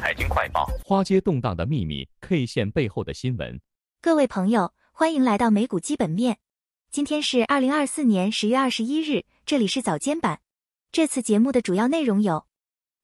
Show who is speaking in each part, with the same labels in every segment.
Speaker 1: 财经快报：花街动荡的秘密，K 线背后的新闻。
Speaker 2: 各位朋友，欢迎来到美股基本面。今天是二零二四年十月二十一日，这里是早间版。这次节目的主要内容有：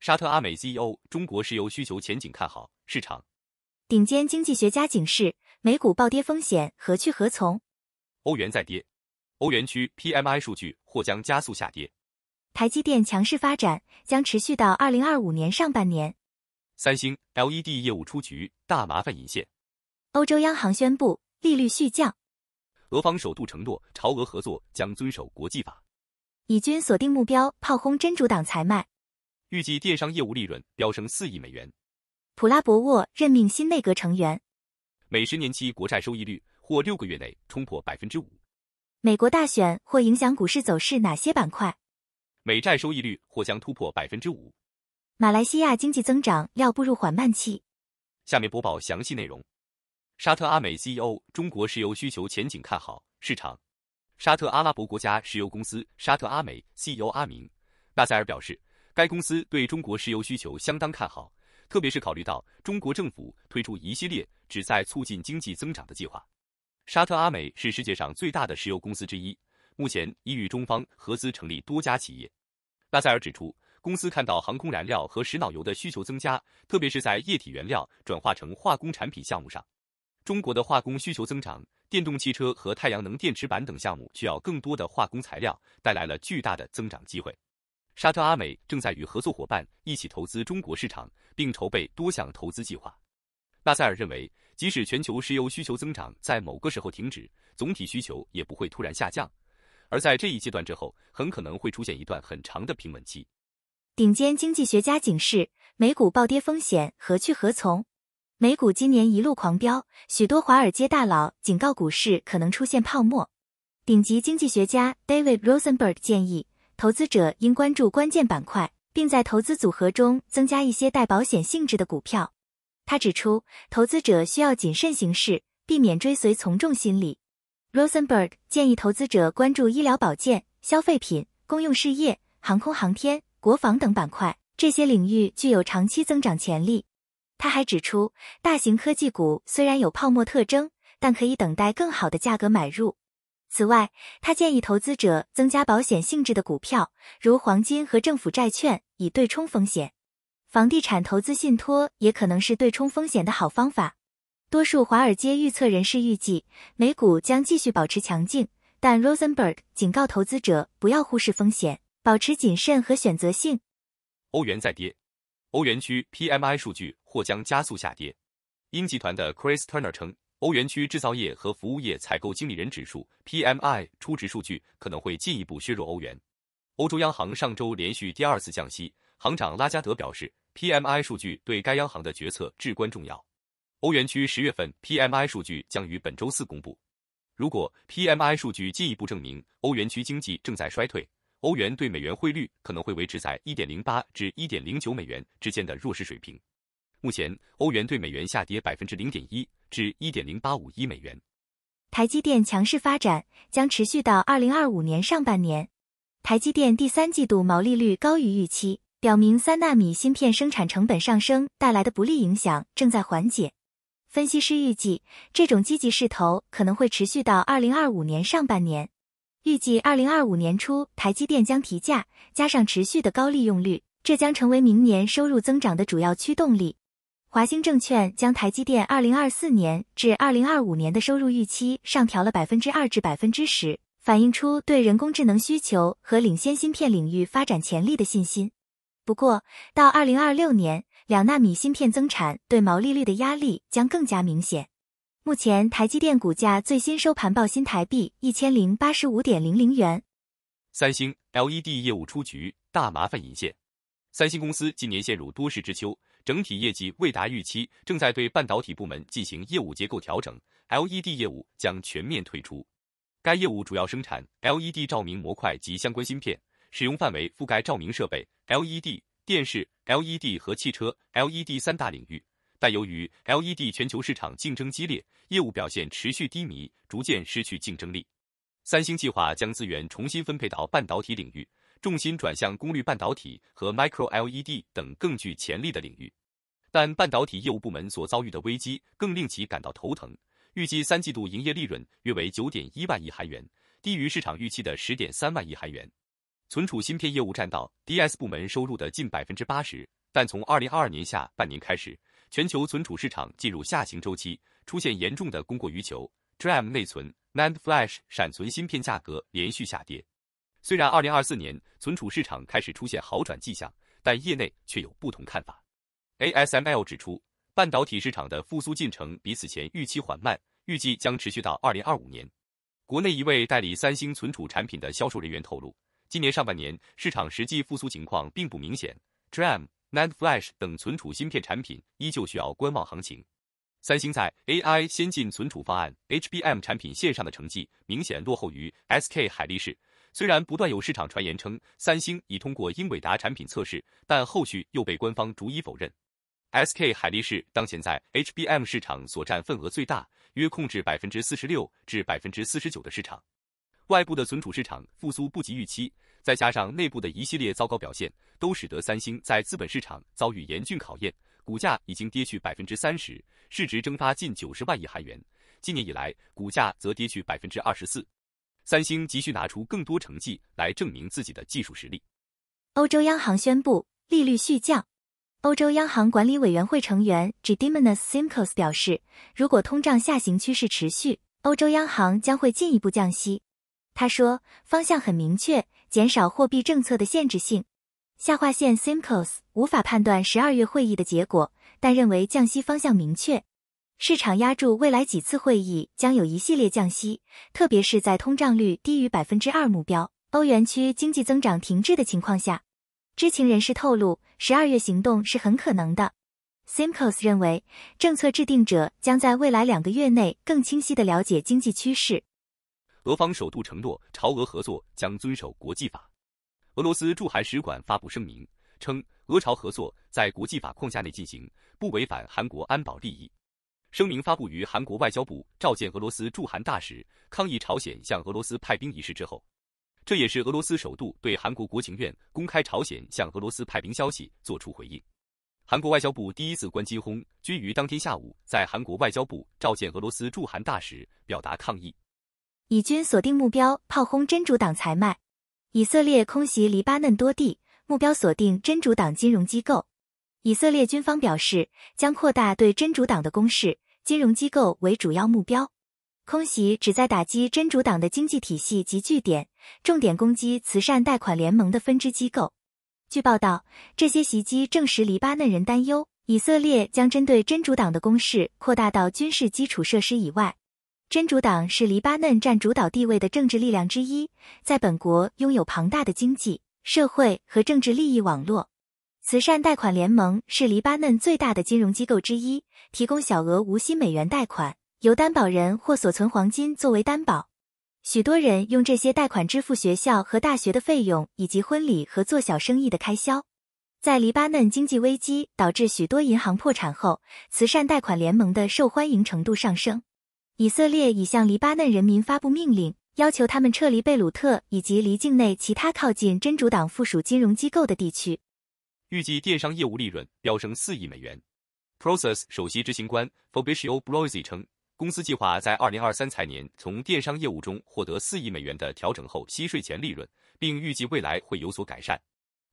Speaker 1: 沙特阿美 CEO，中国石油需求前景看好市场。
Speaker 2: 顶尖经济学家警示：美股暴跌风险何去何从？
Speaker 1: 欧元在跌，欧元区 PMI 数据或将加速下跌。
Speaker 2: 台积电强势发展将持续到二零二五年上半年。
Speaker 1: 三星 LED 业务出局，大麻烦引线。
Speaker 2: 欧洲央行宣布利率续降。
Speaker 1: 俄方首度承诺朝俄合作将遵守国际法。
Speaker 2: 以军锁定目标，炮轰真主党财卖。
Speaker 1: 预计电商业务利润飙升四亿美元。
Speaker 2: 普拉博沃任命新内阁成员。
Speaker 1: 每十年期国债收益率或六个月内冲破百分之五。
Speaker 2: 美国大选或影响股市走势，哪些板块？
Speaker 1: 美债收益率或将突破百分之五。
Speaker 2: 马来西亚经济增长料步入缓慢期。
Speaker 1: 下面播报详细内容。沙特阿美 CEO 中国石油需求前景看好市场。沙特阿拉伯国家石油公司沙特阿美 CEO 阿明·纳塞尔表示，该公司对中国石油需求相当看好，特别是考虑到中国政府推出一系列旨在促进经济增长的计划。沙特阿美是世界上最大的石油公司之一，目前已与中方合资成立多家企业。纳塞尔指出。公司看到航空燃料和石脑油的需求增加，特别是在液体原料转化成化工产品项目上。中国的化工需求增长，电动汽车和太阳能电池板等项目需要更多的化工材料，带来了巨大的增长机会。沙特阿美正在与合作伙伴一起投资中国市场，并筹备多项投资计划。纳塞尔认为，即使全球石油需求增长在某个时候停止，总体需求也不会突然下降，而在这一阶段之后，很可能会出现一段很长的平稳期。
Speaker 2: 顶尖经济学家警示：美股暴跌风险何去何从？美股今年一路狂飙，许多华尔街大佬警告股市可能出现泡沫。顶级经济学家 David Rosenberg 建议投资者应关注关键板块，并在投资组合中增加一些带保险性质的股票。他指出，投资者需要谨慎行事，避免追随从众心理。Rosenberg 建议投资者关注医疗保健、消费品、公用事业、航空航天。国防等板块，这些领域具有长期增长潜力。他还指出，大型科技股虽然有泡沫特征，但可以等待更好的价格买入。此外，他建议投资者增加保险性质的股票，如黄金和政府债券，以对冲风险。房地产投资信托也可能是对冲风险的好方法。多数华尔街预测人士预计美股将继续保持强劲，但 Rosenberg 警告投资者不要忽视风险。保持谨慎和选择性。
Speaker 1: 欧元在跌，欧元区 PMI 数据或将加速下跌。英集团的 Chris Turner 称，欧元区制造业和服务业采购经理人指数 （PMI） 初值数据可能会进一步削弱欧元。欧洲央行上周连续第二次降息，行长拉加德表示，PMI 数据对该央行的决策至关重要。欧元区十月份 PMI 数据将于本周四公布，如果 PMI 数据进一步证明欧元区经济正在衰退。欧元对美元汇率可能会维持在一点零八至一点零九美元之间的弱势水平。目前，欧元对美元下跌百分之零点一至一点零八五一美元。
Speaker 2: 台积电强势发展将持续到二零二五年上半年。台积电第三季度毛利率高于预期，表明三纳米芯片生产成本上升带来的不利影响正在缓解。分析师预计，这种积极势头可能会持续到二零二五年上半年。预计二零二五年初，台积电将提价，加上持续的高利用率，这将成为明年收入增长的主要驱动力。华兴证券将台积电二零二四年至二零二五年的收入预期上调了百分之二至百分之十，反映出对人工智能需求和领先芯片领域发展潜力的信心。不过，到二零二六年，两纳米芯片增产对毛利率的压力将更加明显。目前，台积电股价最新收盘报新台币一千零八十五点零零元。
Speaker 1: 三星 LED 业务出局，大麻烦引现。三星公司今年陷入多事之秋，整体业绩未达预期，正在对半导体部门进行业务结构调整，LED 业务将全面退出。该业务主要生产 LED 照明模块及相关芯片，使用范围覆盖照明设备、LED 电视、LED 和汽车 LED 三大领域。但由于 LED 全球市场竞争激烈，业务表现持续低迷，逐渐失去竞争力。三星计划将资源重新分配到半导体领域，重心转向功率半导体和 Micro LED 等更具潜力的领域。但半导体业务部门所遭遇的危机更令其感到头疼。预计三季度营业利润约为九点一万亿韩元，低于市场预期的十点三万亿韩元。存储芯片业务占到 DS 部门收入的近百分之八十，但从二零二二年下半年开始。全球存储市场进入下行周期，出现严重的供过于求。DRAM 内存、NAND Flash 闪存芯片价格连续下跌。虽然2024年存储市场开始出现好转迹象，但业内却有不同看法。ASML 指出，半导体市场的复苏进程比此前预期缓慢，预计将持续到2025年。国内一位代理三星存储产品的销售人员透露，今年上半年市场实际复苏情况并不明显。DRAM NAND Flash 等存储芯片产品依旧需要观望行情。三星在 AI 先进存储方案 HBM 产品线上的成绩明显落后于 SK 海力士。虽然不断有市场传言称三星已通过英伟达产品测试，但后续又被官方逐一否认。SK 海力士当前在 HBM 市场所占份额最大，约控制百分之四十六至百分之四十九的市场。外部的存储市场复苏不及预期。再加上内部的一系列糟糕表现，都使得三星在资本市场遭遇严峻考验，股价已经跌去百分之三十，市值蒸发近九十万亿韩元。今年以来，股价则跌去百分之二十四。三星急需拿出更多成绩来证明自己的技术实力。
Speaker 2: 欧洲央行宣布利率续降。欧洲央行管理委员会成员 j i d i m n a s Simkos 表示，如果通胀下行趋势持续，欧洲央行将会进一步降息。他说，方向很明确。减少货币政策的限制性。下划线 Simcoes 无法判断十二月会议的结果，但认为降息方向明确。市场压住未来几次会议将有一系列降息，特别是在通胀率低于百分之二目标、欧元区经济增长停滞的情况下。知情人士透露，十二月行动是很可能的。Simcoes 认为，政策制定者将在未来两个月内更清晰地了解经济趋势。
Speaker 1: 俄方首度承诺朝俄合作将遵守国际法。俄罗斯驻韩使馆发布声明称，俄朝合作在国际法框架内进行，不违反韩国安保利益。声明发布于韩国外交部召见俄罗斯驻韩大使抗议朝鲜向俄罗斯派兵一事之后。这也是俄罗斯首度对韩国国情院公开朝鲜向俄罗斯派兵消息作出回应。韩国外交部第一次关机轰，均于当天下午在韩国外交部召见俄罗斯驻韩大使，表达抗议。
Speaker 2: 以军锁定目标炮轰真主党财脉，以色列空袭黎巴嫩多地，目标锁定真主党金融机构。以色列军方表示，将扩大对真主党的攻势，金融机构为主要目标。空袭旨在打击真主党的经济体系及据点，重点攻击慈善贷款联盟的分支机构。据报道，这些袭击证实黎巴嫩人担忧以色列将针对真主党的攻势扩大到军事基础设施以外。真主党是黎巴嫩占主导地位的政治力量之一，在本国拥有庞大的经济、社会和政治利益网络。慈善贷款联盟是黎巴嫩最大的金融机构之一，提供小额无息美元贷款，由担保人或所存黄金作为担保。许多人用这些贷款支付学校和大学的费用，以及婚礼和做小生意的开销。在黎巴嫩经济危机导致许多银行破产后，慈善贷款联盟的受欢迎程度上升。以色列已向黎巴嫩人民发布命令，要求他们撤离贝鲁特以及黎境内其他靠近真主党附属金融机构的地区。
Speaker 1: 预计电商业务利润飙升四亿美元。Process 首席执行官 Fabio Brozzi 称，公司计划在二零二三财年从电商业务中获得四亿美元的调整后息税前利润，并预计未来会有所改善。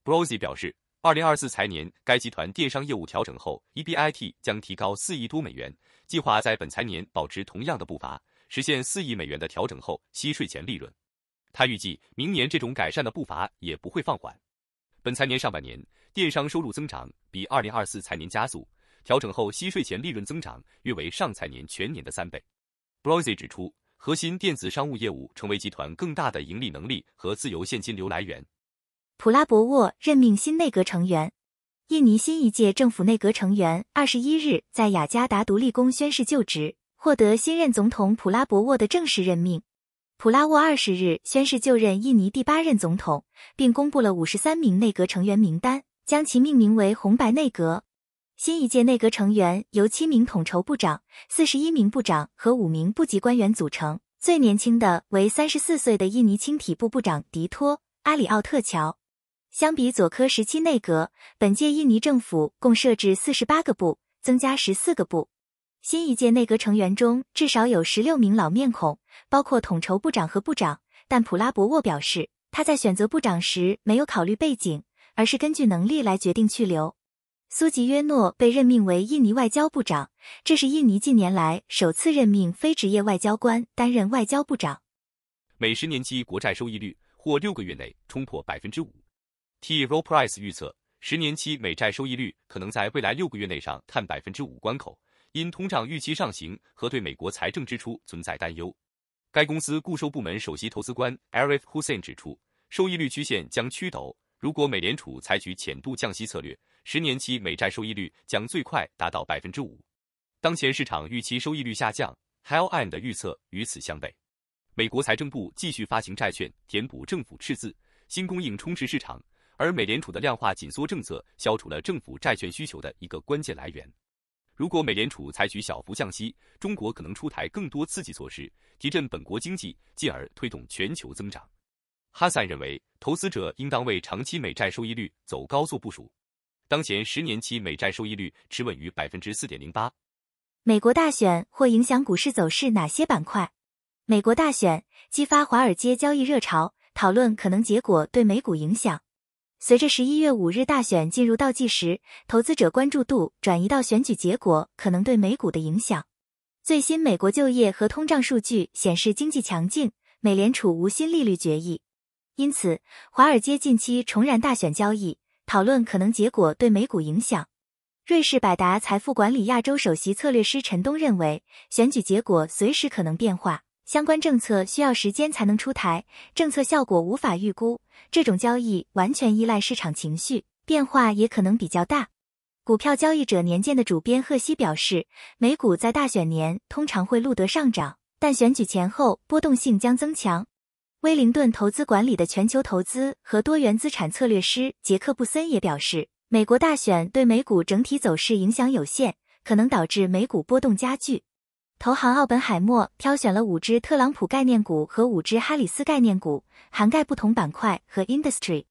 Speaker 1: Brozzi 表示。二零二四财年，该集团电商业务调整后，EBIT 将提高四亿多美元。计划在本财年保持同样的步伐，实现四亿美元的调整后息税前利润。他预计，明年这种改善的步伐也不会放缓。本财年上半年，电商收入增长比二零二四财年加速，调整后息税前利润增长约为上财年全年的三倍。b r o z y 指出，核心电子商务业务成为集团更大的盈利能力和自由现金流来源。
Speaker 2: 普拉博沃任命新内阁成员。印尼新一届政府内阁成员二十一日在雅加达独立宫宣誓就职，获得新任总统普拉博沃的正式任命。普拉沃二十日宣誓就任印尼第八任总统，并公布了五十三名内阁成员名单，将其命名为“红白内阁”。新一届内阁成员由七名统筹部长、四十一名部长和五名部级官员组成，最年轻的为三十四岁的印尼轻体部部长迪托·阿里奥特乔。相比佐科时期内阁，本届印尼政府共设置四十八个部，增加十四个部。新一届内阁成员中至少有十六名老面孔，包括统筹部长和部长。但普拉博沃表示，他在选择部长时没有考虑背景，而是根据能力来决定去留。苏吉约诺被任命为印尼外交部长，这是印尼近年来首次任命非职业外交官担任外交部长。
Speaker 1: 每十年期国债收益率或六个月内冲破百分之五。T r o Price 预测，十年期美债收益率可能在未来六个月内上探百分之五关口，因通胀预期上行和对美国财政支出存在担忧。该公司固收部门首席投资官 a r i f Hussein 指出，收益率曲线将趋陡。如果美联储采取浅度降息策略，十年期美债收益率将最快达到百分之五。当前市场预期收益率下降 h a l e n 的预测与此相悖。美国财政部继续发行债券填补政府赤字，新供应充斥市场。而美联储的量化紧缩政策消除了政府债券需求的一个关键来源。如果美联储采取小幅降息，中国可能出台更多刺激措施，提振本国经济，进而推动全球增长。哈萨认为，投资者应当为长期美债收益率走高做部署。当前十年期美债收益率持稳于百分之四点零八。
Speaker 2: 美国大选或影响股市走势，哪些板块？美国大选激发华尔街交易热潮，讨论可能结果对美股影响。随着十一月五日大选进入倒计时，投资者关注度转移到选举结果可能对美股的影响。最新美国就业和通胀数据显示经济强劲，美联储无新利率决议，因此华尔街近期重燃大选交易，讨论可能结果对美股影响。瑞士百达财富管理亚洲首席策略师陈东认为，选举结果随时可能变化。相关政策需要时间才能出台，政策效果无法预估。这种交易完全依赖市场情绪变化，也可能比较大。《股票交易者年鉴》的主编赫西表示，美股在大选年通常会录得上涨，但选举前后波动性将增强。威灵顿投资管理的全球投资和多元资产策略师杰克布森也表示，美国大选对美股整体走势影响有限，可能导致美股波动加剧。投行奥本海默挑选了五只特朗普概念股和五只哈里斯概念股，涵盖不同板块和 industry。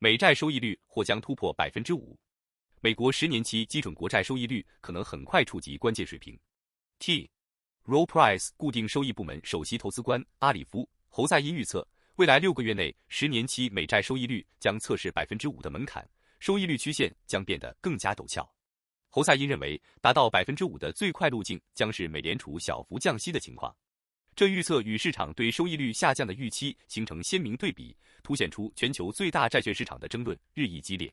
Speaker 1: 美债收益率或将突破百分之五，美国十年期基准国债收益率可能很快触及关键水平。T. r o l e Price 固定收益部门首席投资官阿里夫·侯再因预测，未来六个月内十年期美债收益率将测试百分之五的门槛，收益率曲线将变得更加陡峭。侯赛因认为，达到百分之五的最快路径将是美联储小幅降息的情况，这预测与市场对收益率下降的预期形成鲜明对比，凸显出全球最大债券市场的争论日益激烈。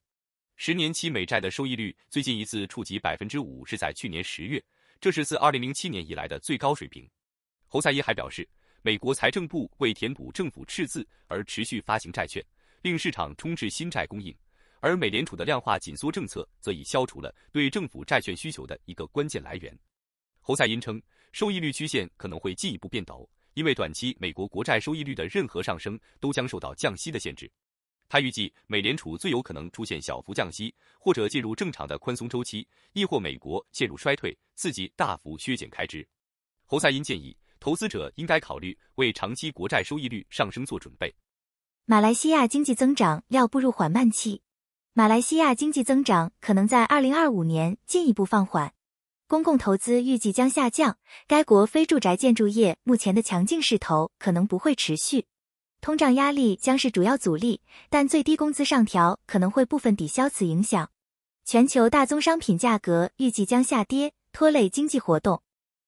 Speaker 1: 十年期美债的收益率最近一次触及百分之五是在去年十月，这是自二零零七年以来的最高水平。侯赛因还表示，美国财政部为填补政府赤字而持续发行债券，令市场充斥新债供应。而美联储的量化紧缩政策则已消除了对政府债券需求的一个关键来源。侯赛因称，收益率曲线可能会进一步变陡，因为短期美国国债收益率的任何上升都将受到降息的限制。他预计，美联储最有可能出现小幅降息，或者进入正常的宽松周期，亦或美国陷入衰退，刺激大幅削减开支。侯赛因建议投资者应该考虑为长期国债收益率上升做准备。
Speaker 2: 马来西亚经济增长料步入缓慢期。马来西亚经济增长可能在二零二五年进一步放缓，公共投资预计将下降。该国非住宅建筑业目前的强劲势头可能不会持续，通胀压力将是主要阻力，但最低工资上调可能会部分抵消此影响。全球大宗商品价格预计将下跌，拖累经济活动。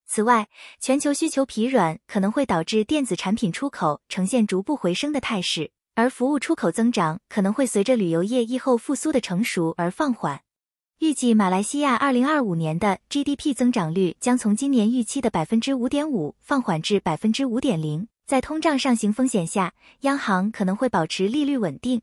Speaker 2: 此外，全球需求疲软可能会导致电子产品出口呈现逐步回升的态势。而服务出口增长可能会随着旅游业疫后复苏的成熟而放缓。预计马来西亚2025年的 GDP 增长率将从今年预期的5.5%放缓至5.0%。在通胀上行风险下，央行可能会保持利率稳定。